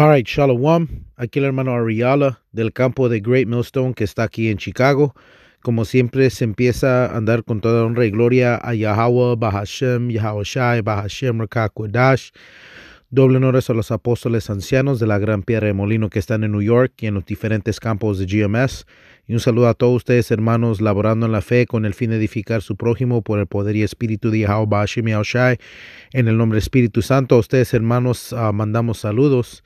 All right, Shalom. Aquí el hermano Ariala del campo de Great Millstone que está aquí en Chicago. Como siempre, se empieza a andar con toda honra y gloria a Yahweh, Bahashem, Yahweh Shai, Bahashem, Rakakwadash. Doble honores a los apóstoles ancianos de la Gran Piedra de Molino que están en New York y en los diferentes campos de GMS. Y un saludo a todos ustedes, hermanos, laborando en la fe con el fin de edificar su prójimo por el poder y espíritu de Yahweh, Bahashem, Yahweh En el nombre del Espíritu Santo, a ustedes, hermanos, ah, mandamos saludos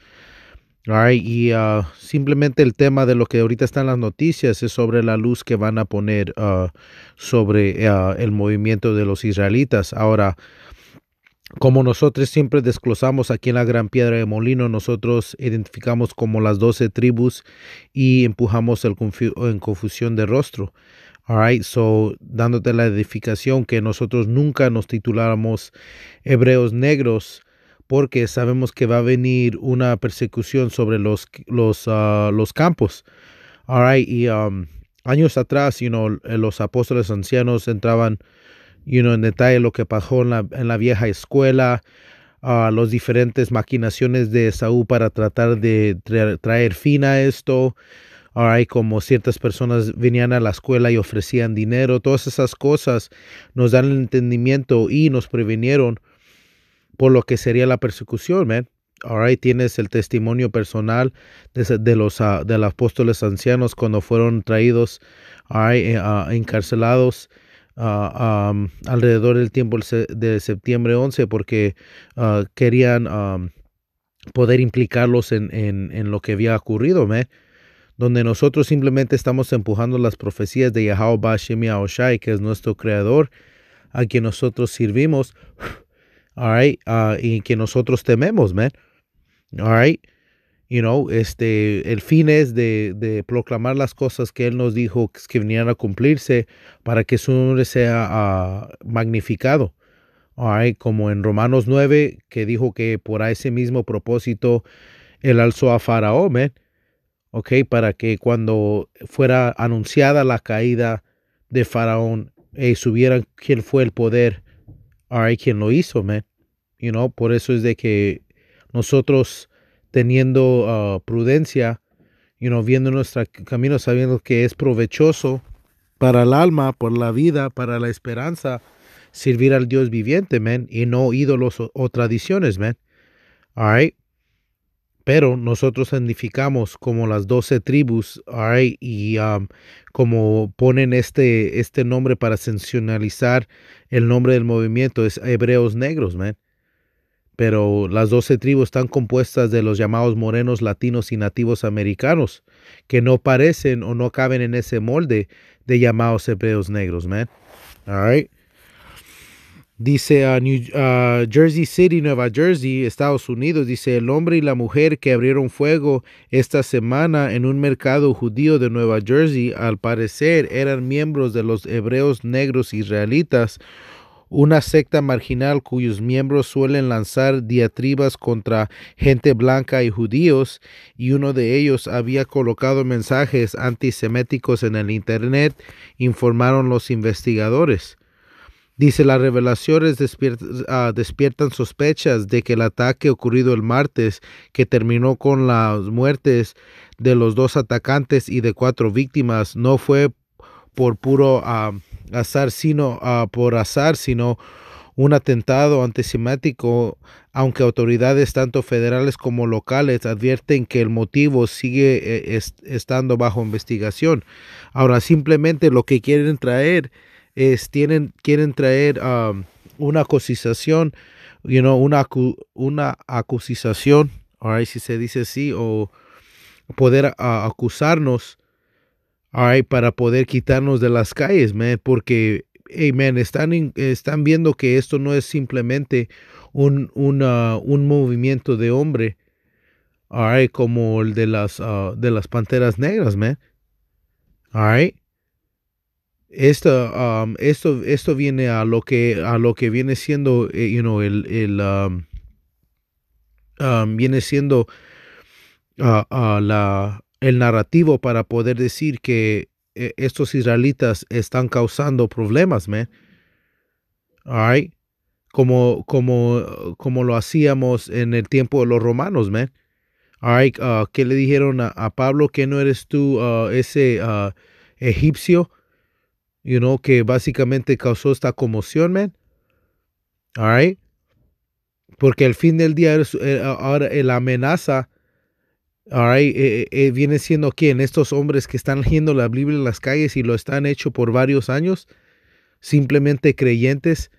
y ah, simplemente el tema de lo que ahorita está en las noticias es sobre la luz que van a poner ah, sobre ah, el movimiento de los israelitas. Ahora, como nosotros siempre desglosamos aquí en la Gran Piedra de Molino, nosotros identificamos como las doce tribus y empujamos el en confusión de rostro. Alright, so dándote la edificación que nosotros nunca nos tituláramos hebreos negros porque sabemos que va a venir una persecución sobre los, los, ah, los campos. All y um, años atrás, you eh, los apóstoles ancianos entraban en detalle lo que pasó en la, vieja escuela, a ah, las diferentes maquinaciones de Saúl para tratar de traer, fin a esto. Right, como ciertas personas venían a la escuela y ofrecían dinero, todas esas cosas nos dan el entendimiento y nos previnieron por lo que sería la persecución, man. Ahora tienes el testimonio personal de, los, ah, de los apóstoles ancianos cuando fueron traídos, eh, ahí encarcelados ah, alrededor del tiempo de septiembre 11 porque ah, querían poder implicarlos en, lo que había ocurrido, man donde nosotros simplemente estamos empujando las profecías de Yahweh Bashim Oshai, que es nuestro creador, a quien nosotros servimos, all uh, y que nosotros tememos, man. All right. You know, este, el fin es de, proclamar las cosas que Él nos dijo que venían a cumplirse para que su nombre sea ah, magnificado. All como en Romanos 9, que dijo que por ese mismo propósito Él alzó a Faraón, man. para que cuando fuera anunciada la caída de Faraón, eh, supieran quién fue el poder, all right, quién lo hizo, man. You know? Por eso es de que nosotros teniendo ah, prudencia, you know, viendo nuestro camino, sabiendo que es provechoso para el alma, por la vida, para la esperanza, servir al Dios viviente, y no ídolos o, tradiciones, man. All Pero nosotros identificamos como las doce tribus, all y um, como ponen este, este nombre para sensacionalizar el nombre del movimiento, es hebreos negros, man pero las doce tribus están compuestas de los llamados morenos latinos y nativos americanos, que no parecen o no caben en ese molde de llamados hebreos negros, man. All right. Dice a New, Jersey City, Nueva Jersey, Estados Unidos. Dice el hombre y la mujer que abrieron fuego esta semana en un mercado judío de Nueva Jersey, al parecer eran miembros de los hebreos negros israelitas una secta marginal cuyos miembros suelen lanzar diatribas contra gente blanca y judíos, y uno de ellos había colocado mensajes antiseméticos en el Internet, informaron los investigadores. Dice, las revelaciones despiertan, ah, despiertan sospechas de que el ataque ocurrido el martes, que terminó con las muertes de los dos atacantes y de cuatro víctimas, no fue por puro... Ah, azar, sino ah, por azar, sino un atentado antisemático, aunque autoridades tanto federales como locales advierten que el motivo sigue eh, estando bajo investigación. Ahora simplemente lo que quieren traer es tienen quieren traer una acusación, you know, una una acusación, si se dice así o poder ah, acusarnos para poder quitarnos de las calles, man, porque, hey, están, están viendo que esto no es simplemente un, un movimiento de hombre, all como el de las, ah, de las panteras negras, man. All Esto, esto, esto viene a lo que, a lo que viene siendo, eh, you know, el, el viene siendo a ah, ah, la, el narrativo para poder decir que eh, estos israelitas están causando problemas, man. All right. Como, como, como lo hacíamos en el tiempo de los romanos, man. All right. Uh, ¿Qué le dijeron a, Pablo? que no eres tú uh, ese uh, egipcio? You know, que básicamente causó esta conmoción, man. All right. Porque el fin del día, eh, ahora eh, la amenaza All eh, eh, viene siendo quién? Estos hombres que están leyendo la Biblia en las calles y lo están hecho por varios años, simplemente creyentes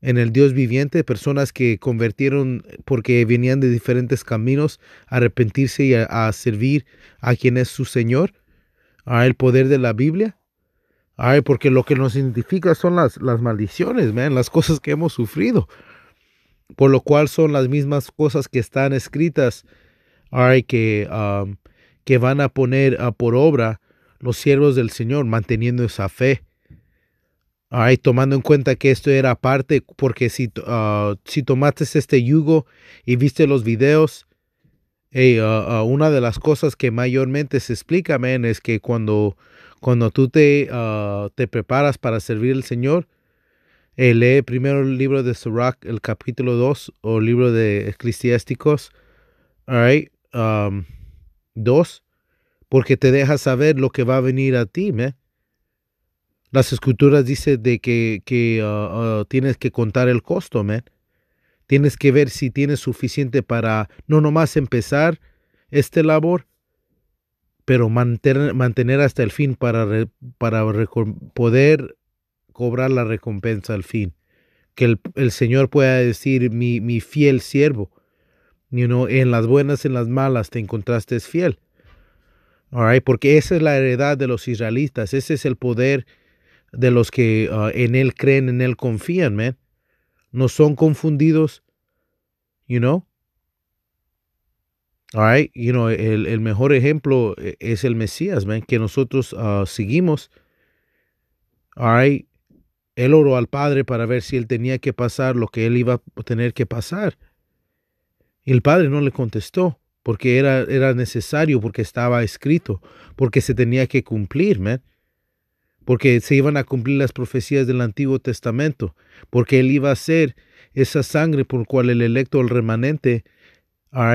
en el Dios viviente, personas que convirtieron porque venían de diferentes caminos a arrepentirse y a, servir a quien es su Señor, a el poder de la Biblia. Ay, porque lo que nos identifica son las, las maldiciones, man, las cosas que hemos sufrido, por lo cual son las mismas cosas que están escritas que, que van a poner a ah, por obra los siervos del Señor, manteniendo esa fe. tomando en cuenta que esto era parte, porque si, ah, si tomaste este yugo y viste los videos, ah, una de las cosas que mayormente se explica, es que cuando, cuando tú te, te preparas para servir al Señor, eh, lee primero el libro de Surak, el capítulo 2, o el libro de Eclesiásticos, all dos, porque te deja saber lo que va a venir a ti. ¿me? Las escrituras dicen de que, ah, ah, tienes que contar el costo. ¿me? Tienes que ver si tienes suficiente para no nomás empezar este labor, pero mantener, mantener hasta el fin para, para poder cobrar la recompensa al fin. Que el, Señor pueda decir, mi fiel siervo You en las buenas, en las malas, te encontraste fiel. porque esa es la heredad de los israelitas, ese es el poder de los que uh, en él creen, en él confían, No son confundidos, you know. you know, el, mejor ejemplo eh, es el Mesías, man, que nosotros uh, seguimos. All él oró al Padre para ver si él tenía que pasar lo que él iba a tener que pasar el padre no le contestó porque era, era necesario, porque estaba escrito, porque se tenía que cumplir, man. porque se iban a cumplir las profecías del Antiguo Testamento, porque él iba a ser esa sangre por cual el electo, el remanente,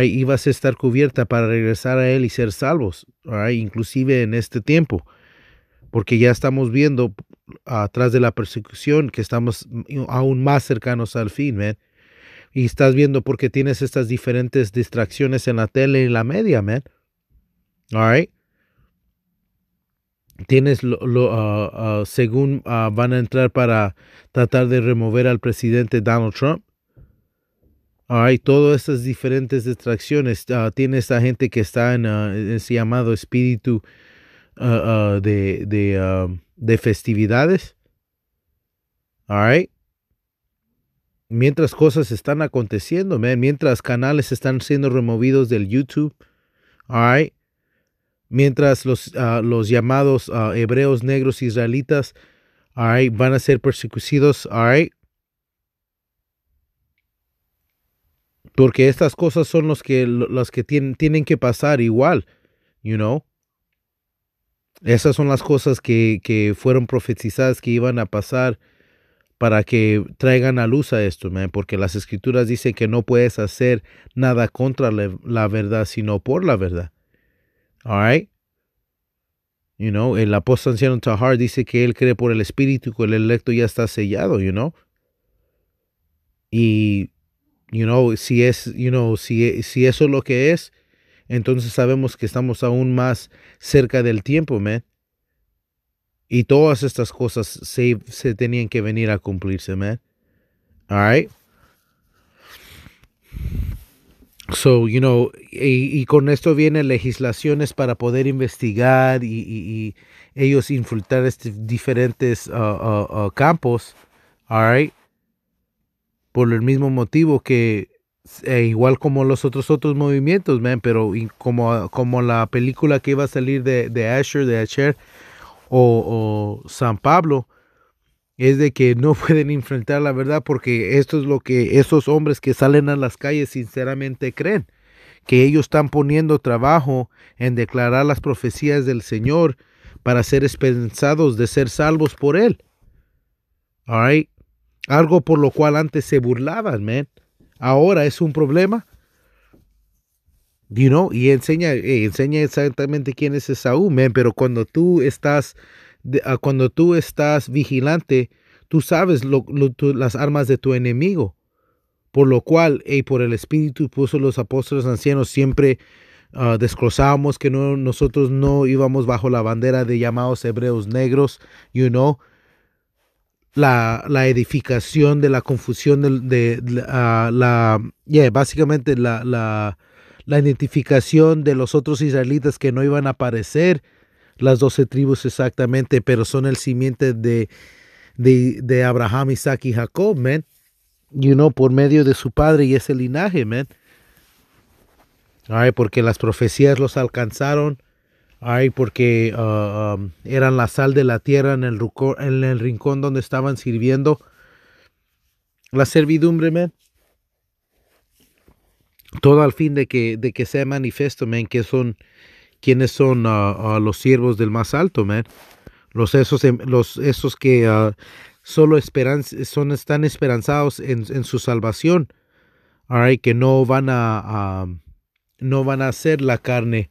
iba a estar cubierta para regresar a él y ser salvos, inclusive en este tiempo, porque ya estamos viendo atrás de la persecución que estamos mm, aún más cercanos al fin, man y estás viendo porque tienes estas diferentes distracciones en la tele y la media, man. All right. Tienes lo, ah, ah, según ah, van a entrar para tratar de remover al presidente Donald Trump. Hay todas estas diferentes distracciones. Tiene esta gente que está en ese llamado espíritu de, de festividades. All right mientras cosas están aconteciendo, mientras canales están siendo removidos del YouTube, all mientras los, ah, los llamados ah, hebreos negros israelitas all van a ser perseguidos, all porque estas cosas son los que, que tienen, tienen que pasar igual, you know. Esas son las cosas que, que fueron profetizadas que iban a pasar para que traigan a luz a esto, man, porque las escrituras dicen que no puedes hacer nada contra la, verdad, sino por la verdad. All right? You know, el apóstol anciano Tahar dice que él cree por el espíritu que el electo ya está sellado, you know. Y you know, si es, si, si eso es lo que es, entonces sabemos que estamos aún más cerca del tiempo, man. Y todas estas cosas se, tenían que venir a cumplirse, man. All right. So, you know, y, con esto vienen legislaciones para poder investigar y, ellos infiltrar este, diferentes uh, uh, uh, campos, all right? Por el mismo motivo que, eh, igual como los otros otros movimientos, man, pero como, como la película que iba a salir de, de Asher, de Asher, o, San Pablo, es de que no pueden enfrentar la verdad porque esto es lo que esos hombres que salen a las calles sinceramente creen, que ellos están poniendo trabajo en declarar las profecías del Señor para ser expensados de ser salvos por Él. All Algo por lo cual antes se burlaban, man. Ahora es un problema You know, y enseña, eh, enseña exactamente quién es Esaú, pero cuando tú estás, ah, cuando tú estás vigilante, tú sabes las armas de tu enemigo. Por lo cual, y por el Espíritu puso los apóstoles ancianos, siempre uh, que no, nosotros no íbamos bajo la bandera de llamados hebreos negros, you know. La, edificación de la confusión de, la, ah, básicamente la la identificación de los otros israelitas que no iban a aparecer, las doce tribus exactamente, pero son el simiente de, de, Abraham, Isaac y Jacob, man. You know, por medio de su padre y ese linaje, man. Ay, porque las profecías los alcanzaron. Ay, porque uh, um, eran la sal de la tierra en el, en el rincón donde estaban sirviendo. La servidumbre, man todo al fin de que, que sea manifiesto, men, que son, quienes son ah, ah, los siervos del más alto, man. Los esos, em, los esos que ah, solo esperan, son, están esperanzados en, su salvación, hay que no van a, no van a hacer la carne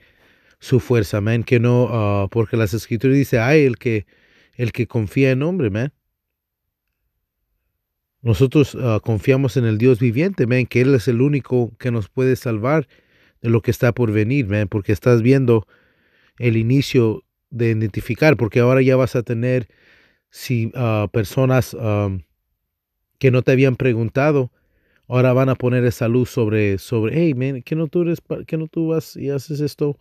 su fuerza, man, que no, porque las escrituras dice, hay el que, el que confía en hombre, man. Nosotros ah, confiamos en el Dios viviente, ven que Él es el único que nos puede salvar de lo que está por venir, porque estás viendo el inicio de identificar, porque ahora ya vas a tener si ah, personas que no te habían preguntado, ahora van a poner esa luz sobre, sobre hey, que no tú eres, que no tú vas y haces esto,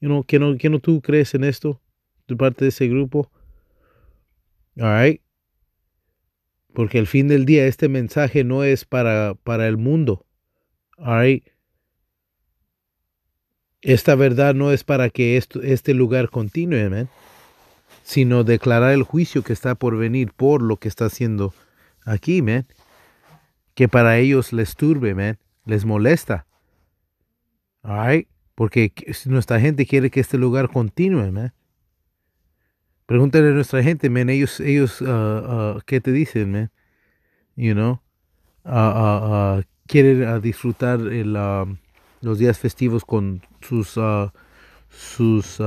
you know, que no, que no tú crees en esto, de parte de ese grupo. All porque al fin del día este mensaje no es para, para el mundo. Esta verdad no es para que este lugar continúe, man, sino declarar el juicio que está por venir por lo que está haciendo aquí, man, que para ellos les turbe, man, les molesta. All Porque nuestra gente quiere que este lugar continúe, man. Pregúntale a nuestra gente, man, ellos, ellos, ah, ah, ¿qué te dicen, man? You know, ah, quieren disfrutar los días festivos con sus, sus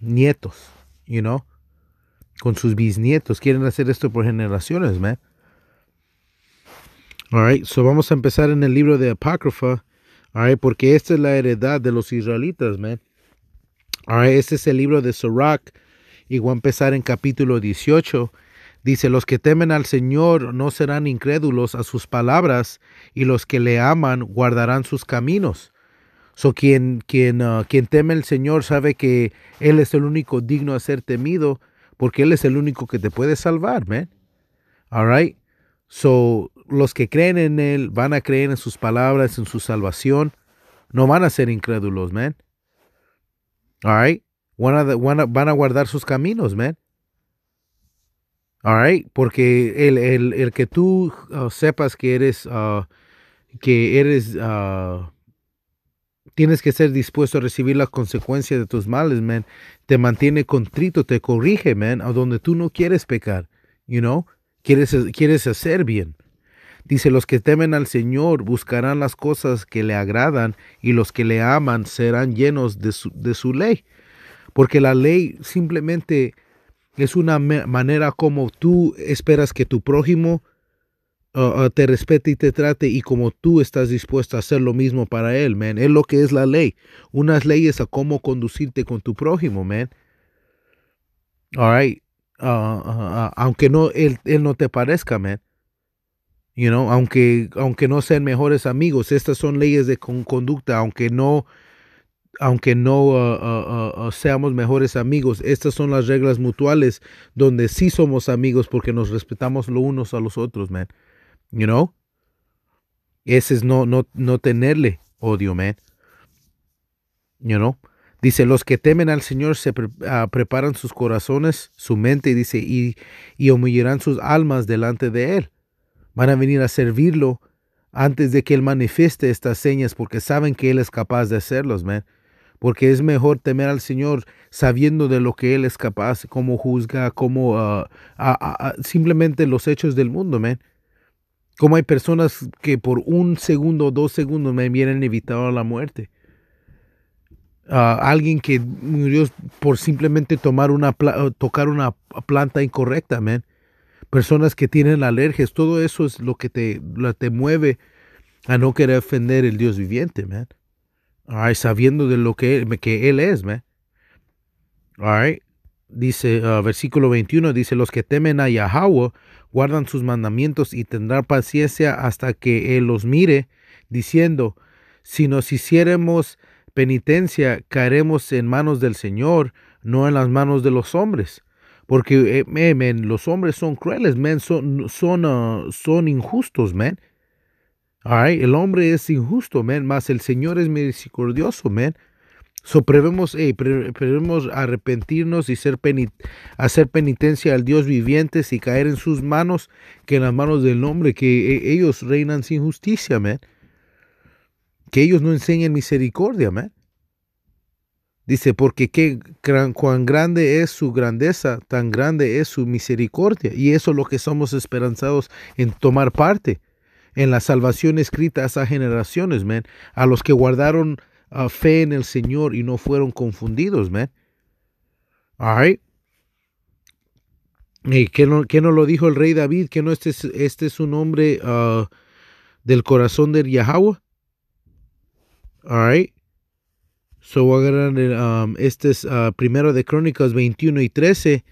nietos, you know, con sus bisnietos. Quieren hacer esto por generaciones, man. right, so vamos a empezar en el libro de Apócrifa, alright, porque esta es la heredad de los israelitas, man. Alright, este es el libro de Sirach y voy a empezar en capítulo 18, dice, los que temen al Señor no serán incrédulos a sus palabras, y los que le aman guardarán sus caminos. So, quien, quien, uh, quien teme al Señor sabe que Él es el único digno a ser temido, porque Él es el único que te puede salvar, man. All right. So, los que creen en Él van a creer en sus palabras, en su salvación. No van a ser incrédulos, man. All right. Van a, guardar sus caminos, man. right, porque el, que tú uh, sepas que eres, uh, que eres, uh, tienes que ser dispuesto a recibir las consecuencias de tus males, man, te mantiene contrito, te corrige, man, a donde tú no quieres pecar, you know, quieres, quieres hacer bien. Dice, los que temen al Señor buscarán las cosas que le agradan y los que le aman serán llenos de de su ley porque la ley simplemente es una manera como tú esperas que tu prójimo ah, ah, te respete y te trate y como tú estás dispuesto a hacer lo mismo para él, man. Es lo que es la ley. Unas leyes a cómo conducirte con tu prójimo, man. All right. Ah, aunque no, él, no te parezca, man. You know, aunque, aunque no sean mejores amigos, estas son leyes de conducta, aunque no aunque no uh, uh, uh, seamos mejores amigos, estas son las reglas mutuales donde sí somos amigos porque nos respetamos los unos a los otros, man. You know? Ese es no, no, no tenerle odio, man. You know? Dice, los que temen al Señor se ah, preparan sus corazones, su mente, dice, y, y humillarán sus almas delante de Él. Van a venir a servirlo antes de que Él manifieste estas señas porque saben que Él es capaz de hacerlos, man porque es mejor temer al Señor sabiendo de lo que Él es capaz, cómo juzga, cómo ah, simplemente los hechos del mundo, man. Como hay personas que por un segundo o dos segundos me vienen evitado la muerte. Ah, alguien que murió por simplemente tomar una ah, tocar una planta incorrecta, man. Personas que tienen alergias, todo eso es lo que te, te mueve a no querer ofender el Dios viviente, man sabiendo de lo que, que Él es, man. Dice, ah, versículo 21, dice, los que temen a Yahweh guardan sus mandamientos y tendrán paciencia hasta que Él los mire, diciendo, si nos hiciéramos penitencia, caeremos en manos del Señor, no en las manos de los hombres. Porque, eh, los hombres son crueles, men, son, son, ah, son injustos, men. El hombre es injusto, más el Señor es misericordioso, So prevemos, arrepentirnos y hacer penitencia al Dios viviente y caer en sus manos que en las manos del hombre, que e, ellos reinan sin justicia, Que ellos no enseñen misericordia, Dice, porque qué, cuán grande es su grandeza, tan grande es su misericordia. Y eso es lo que somos esperanzados en tomar parte en la salvación escrita a esas generaciones, man, a los que guardaron ah, fe en el Señor y no fueron confundidos, man. All right. ¿Y qué, no, qué no lo dijo el rey David? ¿Que no este es, este es un hombre ah, del corazón del Yahweh? All right. So um, este es ah, primero de Crónicas 21 y 13.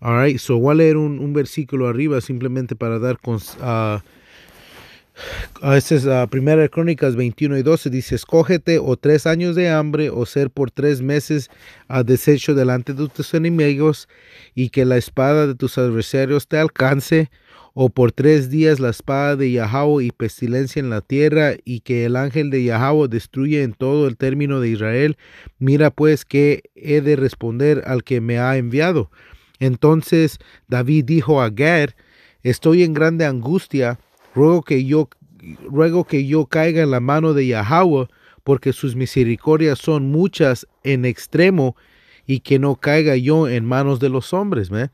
All right. So voy a leer un, un versículo arriba simplemente para dar con, Ah, a veces, la Primera Crónicas 21 y 12 dice, escógete o tres años de hambre o ser por tres meses a desecho delante de tus enemigos y que la espada de tus adversarios te alcance o por tres días la espada de Yahweh y pestilencia en la tierra, y que el ángel de Yahweh destruye en todo el término de Israel. Mira pues que he de responder al que me ha enviado. Entonces David dijo a Gad, estoy en grande angustia Ruego que yo, ruego que yo caiga en la mano de Yahweh, porque sus misericordias son muchas en extremo, y que no caiga yo en manos de los hombres. ¿me?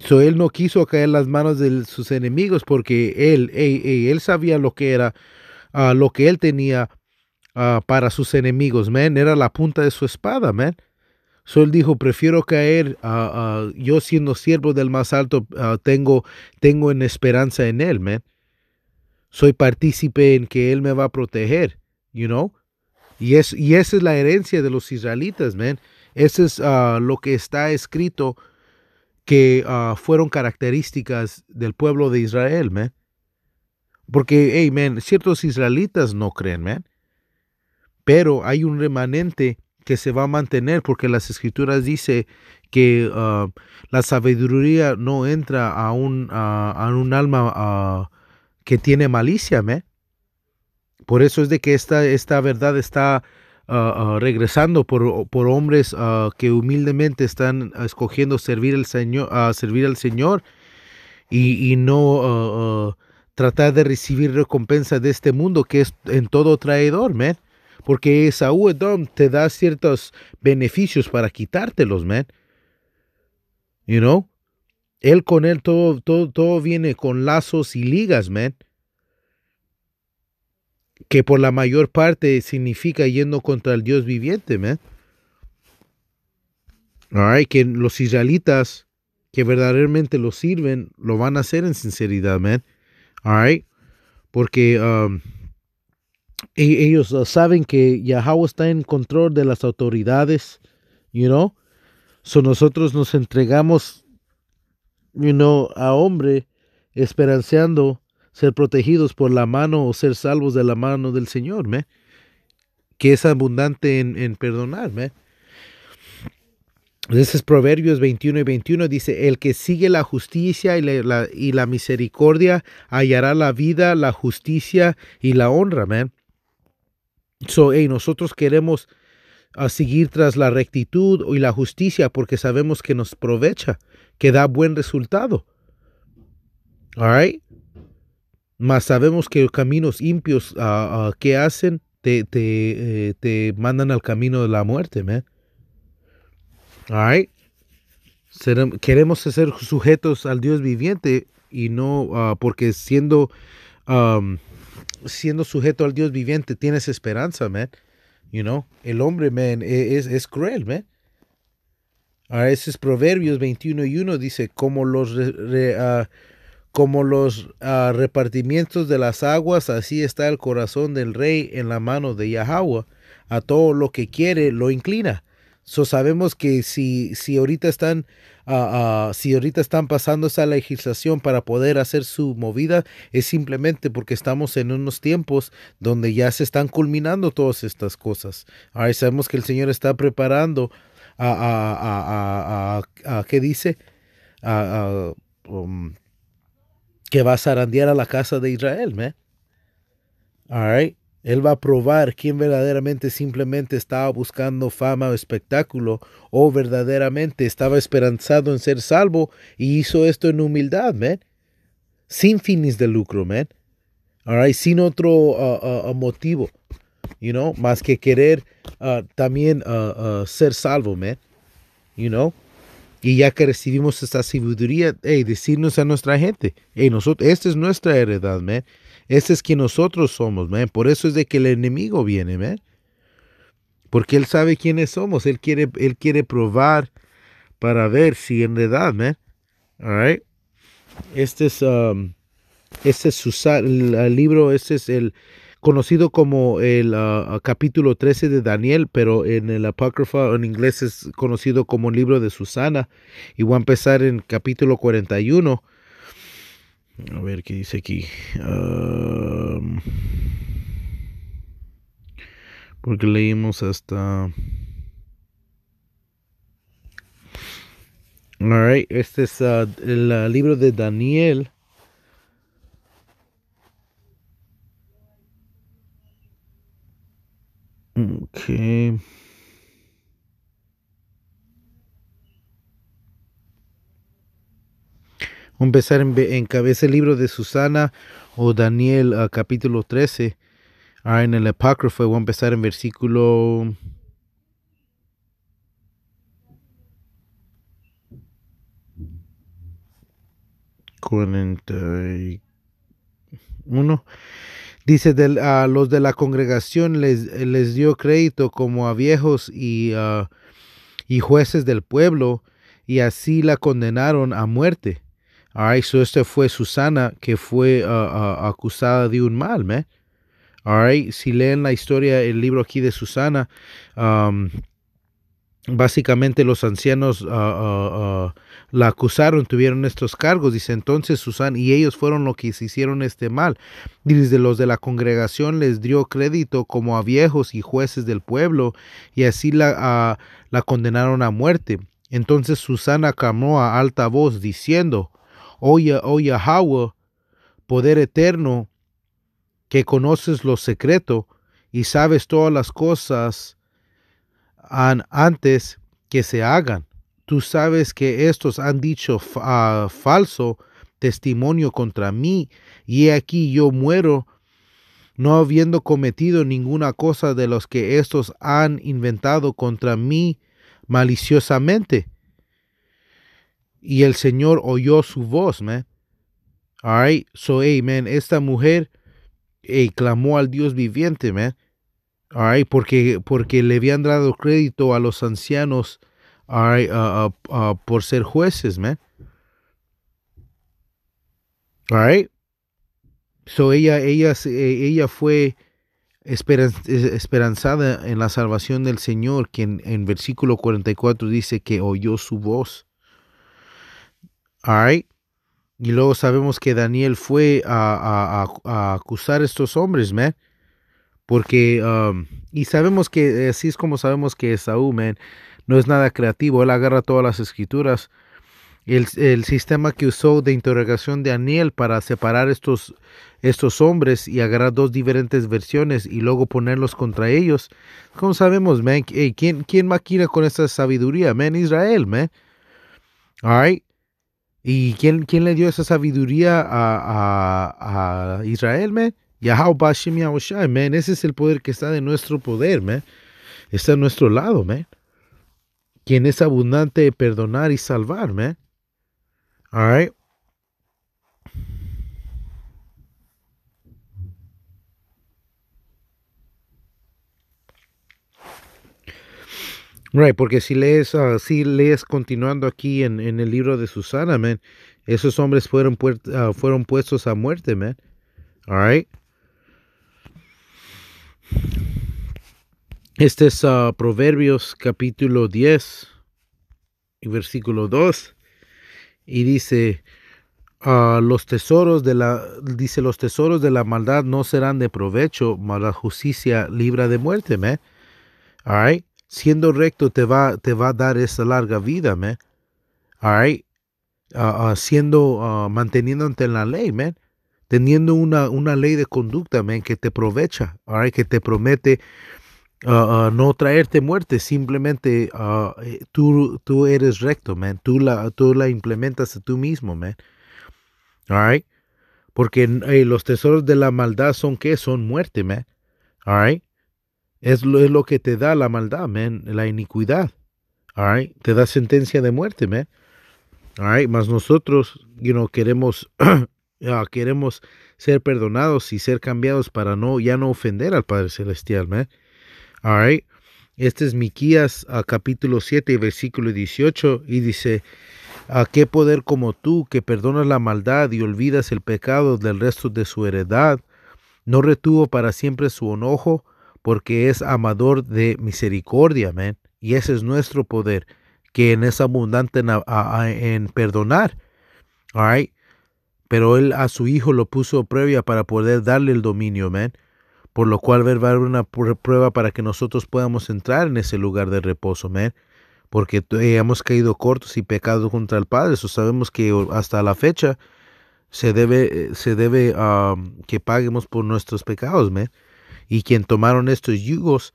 So, él no quiso caer en las manos de sus enemigos porque él, él, sabía lo que era, ah, lo que él tenía ah, para sus enemigos. Man. Era la punta de su espada. Man. So, él dijo, prefiero caer, ah, yo siendo siervo del más alto, tengo, tengo en esperanza en él. Man soy partícipe en que Él me va a proteger, you know? Y, es, y esa es la herencia de los israelitas, man. Eso es ah, lo que está escrito que ah, fueron características del pueblo de Israel, man. Porque, hey, man, ciertos israelitas no creen, man. Pero hay un remanente que se va a mantener porque las escrituras dice que ah, la sabiduría no entra a un, a un alma que tiene malicia, ¿me? Por eso es de que esta, esta verdad está ah, ah, regresando por, hombres ah, que humildemente están escogiendo servir, Señor, servir al Señor y, no tratar de recibir recompensa de este mundo que es en todo traidor, ¿me? Porque esa uedom te da ciertos beneficios para quitártelos, man. You know? Él con él todo, todo, todo viene con lazos y ligas, man. Que por la mayor parte significa yendo contra el Dios viviente, man. Right, que los israelitas que verdaderamente lo sirven lo van a hacer en sinceridad, man. All Porque um, e, ellos uh, saben que Yahweh está en control de las autoridades, you know. So nosotros nos entregamos y a hombre esperanzando ser protegidos por la mano o ser salvos de la mano del Señor, que es abundante en, en perdonar. ese es Proverbios 21 y 21 dice, el que sigue la justicia y la, y la misericordia hallará la vida, la justicia y la honra. So, nosotros queremos a seguir tras la rectitud y la justicia porque sabemos que nos provecha que da buen resultado. All right? Mas sabemos que los caminos impios ah, ah, que hacen te, eh, te, mandan al camino de la muerte, man. All queremos ser sujetos al Dios viviente y no ah, porque siendo, um, siendo sujeto al Dios viviente tienes esperanza, man. You know, el hombre, man, e, es, es cruel, man. A veces Proverbios 21 y 1 dice, como los, ah, como los ah, repartimientos de las aguas, así está el corazón del rey en la mano de Yahweh. A todo lo que quiere lo inclina. So sabemos que si, si ahorita están ah, si ahorita están pasando esa legislación para poder hacer su movida es simplemente porque estamos en unos tiempos donde ya se están culminando todas estas cosas. ahí sabemos que el Señor está preparando a, a, ¿qué dice? Um, que va a zarandear a la casa de Israel, man. All Él va a probar quién verdaderamente simplemente estaba buscando fama o espectáculo o verdaderamente estaba esperanzado en ser salvo y hizo esto en humildad, man. Sin fines de lucro, man. All sin otro uh, uh, uh, motivo you know, más que querer ah, también ah, ah, ser salvo, man, you know. Y ya que recibimos esta sabiduría, hey, decirnos a nuestra gente, hey, nosotros, esta es nuestra heredad, man. Este es quien nosotros somos, man. Por eso es de que el enemigo viene, man. Porque él sabe quiénes somos. Él quiere, él quiere probar para ver si en verdad, man. All right. Este es, um, este es su, el libro, este es el, conocido como el ah, ah, capítulo 13 de Daniel, pero en el apócrifo en inglés es conocido como el libro de Susana. Y voy a empezar en capítulo 41. A ver qué dice aquí. porque leímos hasta... All right, este es ah, el libro de Daniel. Okay. empezar en cabeza el libro de Susana o Daniel ah, capítulo 13. Ah, en el apócrifo voy a empezar en versículo... Cuarenta y uno. Dice, a los de la congregación les, les dio crédito como a viejos y, jueces del pueblo, y así la condenaron a muerte. All right, so este fue Susana, que fue acusada de un mal, ¿me? All si leen la historia, el libro aquí de Susana, um, básicamente los ancianos la acusaron, tuvieron estos cargos, dice entonces Susana, y ellos fueron los que se hicieron este mal. Y desde los de la congregación les dio crédito como a viejos y jueces del pueblo, y así la, la condenaron a muerte. Entonces Susana clamó a alta voz, diciendo, Oye, oye, Yahweh, poder eterno, que conoces lo secreto y sabes todas las cosas antes que se hagan. Tú sabes que estos han dicho ah, falso testimonio contra mí, y aquí yo muero, no habiendo cometido ninguna cosa de los que estos han inventado contra mí maliciosamente. Y el Señor oyó su voz, me. All right, so, amen. esta mujer clamó al Dios viviente, me. All porque, porque le habían dado crédito a los ancianos Ah, ah, ah, por ser jueces, man. Alright. So ella, ella eh, fue esperanzada en la salvación del Señor, quien en versículo 44 dice que oyó su voz. right. Y luego sabemos que Daniel fue a, acusar a estos hombres, man. Porque, um, y sabemos que así es como sabemos que Saúl man, no es nada creativo, él agarra todas las escrituras. El, sistema que usó de interrogación de Aniel para separar estos, estos hombres y agarrar dos diferentes versiones y luego ponerlos contra ellos. Como sabemos, man, ¿quién, maquina con esa sabiduría, man? Israel, man. All ¿Y quién, le dio esa sabiduría a, Israel, man? Yahweh man. Ese es el poder que está de nuestro poder, man. Está a nuestro lado, man quien es abundante de perdonar y salvar, man. All right. Right, porque si lees, ah, si lees continuando aquí en, el libro de Susana, man, esos hombres fueron, ah, fueron puestos a muerte, man. All right. Este es ah, Proverbios capítulo 10 y versículo 2 y dice, ah, los tesoros de la, dice, los tesoros de la maldad no serán de provecho, mas la justicia libra de muerte, ¿me? All right? Siendo recto te va, te va a dar esa larga vida, ¿me? All right? Ah, siendo, manteniéndote en la ley, ¿me? Teniendo una, una ley de conducta, ¿me? Que te provecha, Que te promete no traerte muerte, simplemente ah, eh, tú, tú eres recto, man. Tú la, tú la implementas tú mismo, man. Porque eh, los tesoros de la maldad son qué? Son muerte, man. Es lo, es lo que te da la maldad, man. La iniquidad. Te da sentencia de muerte, man. Mas nosotros, you know, queremos, ah, queremos ser perdonados y ser cambiados para no, ya no ofender al Padre Celestial, man. Este es Miquías ah, capítulo 7, versículo 18 y dice, ¿a qué poder como tú que perdonas la maldad y olvidas el pecado del resto de su heredad? No retuvo para siempre su enojo porque es amador de misericordia, amén. Y ese es nuestro poder, que en es abundante en, perdonar. Alright, Pero él a su hijo lo puso previa para poder darle el dominio, amén por lo cual va a haber una prueba para que nosotros podamos entrar en ese lugar de reposo, me Porque eh, hemos caído cortos y pecado contra el Padre. Eso sabemos que hasta la fecha se debe, eh, se debe que paguemos por nuestros pecados, me Y quien tomaron estos yugos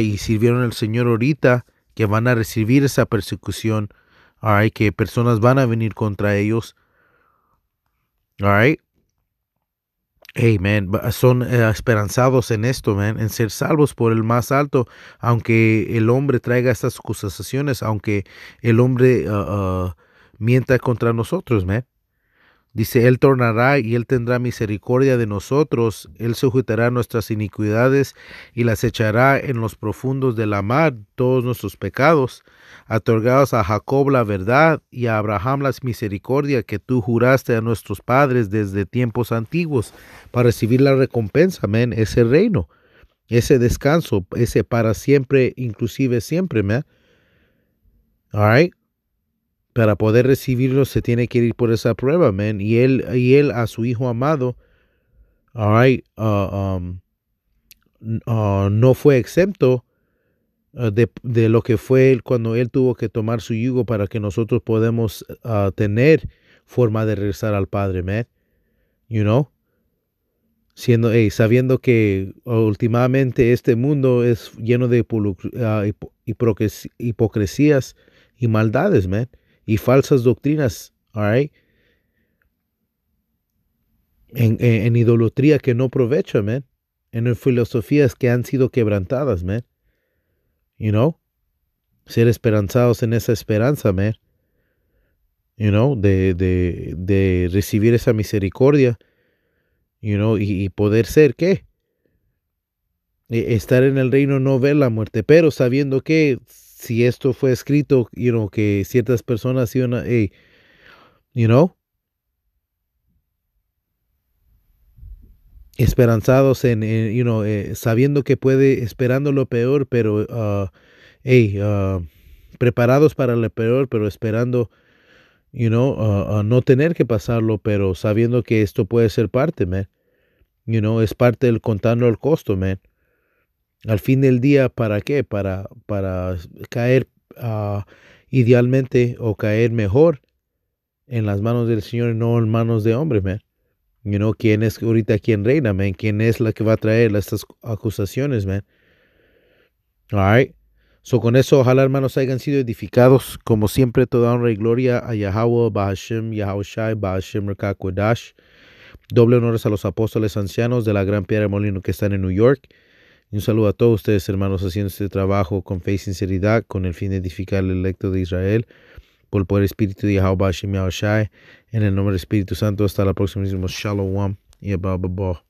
y sirvieron al Señor ahorita, que van a recibir esa persecución, right, que personas van a venir contra ellos. All Amen. Son eh, esperanzados en esto, man, en ser salvos por el más alto, aunque el hombre traiga estas acusaciones, aunque el hombre ah, ah, mienta contra nosotros, man. Dice, Él tornará y Él tendrá misericordia de nosotros, Él sujetará nuestras iniquidades y las echará en los profundos de la mar todos nuestros pecados, otorgados a Jacob la verdad y a Abraham las misericordia que tú juraste a nuestros padres desde tiempos antiguos, para recibir la recompensa, amén, ese reino, ese descanso, ese para siempre, inclusive siempre, amén. All right para poder recibirlo se tiene que ir por esa prueba, man. Y él, y él a su hijo amado, all uh, um, uh, no fue exento uh, de, lo que fue él cuando él tuvo que tomar su yugo para que nosotros podamos tener forma de regresar al Padre, man. You know? Siendo, sabiendo que últimamente este mundo es lleno de hipocresías y maldades, man y falsas doctrinas, all right? En, idolatría que no aprovecha, man. En filosofías que han sido quebrantadas, man. You know? Ser esperanzados en esa esperanza, man. You know? De, de, recibir esa misericordia. You know? y poder ser, ¿qué? E, estar en el reino, no ver la muerte, pero sabiendo que si esto fue escrito, you know, que ciertas personas iban hey, you know, esperanzados en, eh, you know, eh, sabiendo que puede, esperando lo peor, pero, uh, uh, preparados para lo peor, pero esperando, you know, uh, no tener que pasarlo, pero sabiendo que esto puede ser parte, man. You know, es parte del contando el costo, man. Al fin del día, ¿para qué? Para, para caer ah, idealmente o caer mejor en las manos del Señor, no en manos de hombres, man. You ¿Quién es ahorita quien reina, man? ¿Quién es la que va a traer estas acusaciones, man? All So, con eso, ojalá hermanos hayan sido edificados. Como siempre, toda honra y gloria a Yahweh, Bahashem, Yahweh Shai, Bahashem, Rekakwadash. Doble honores a los apóstoles ancianos de la Gran Piedra de Molino que están en New York. Y un saludo a todos ustedes, hermanos, haciendo este trabajo con fe y sinceridad, con el fin de edificar el electo de Israel, por el poder espíritu de Jehová Shai, en el nombre del Espíritu Santo. Hasta la próxima. Shalom y abba,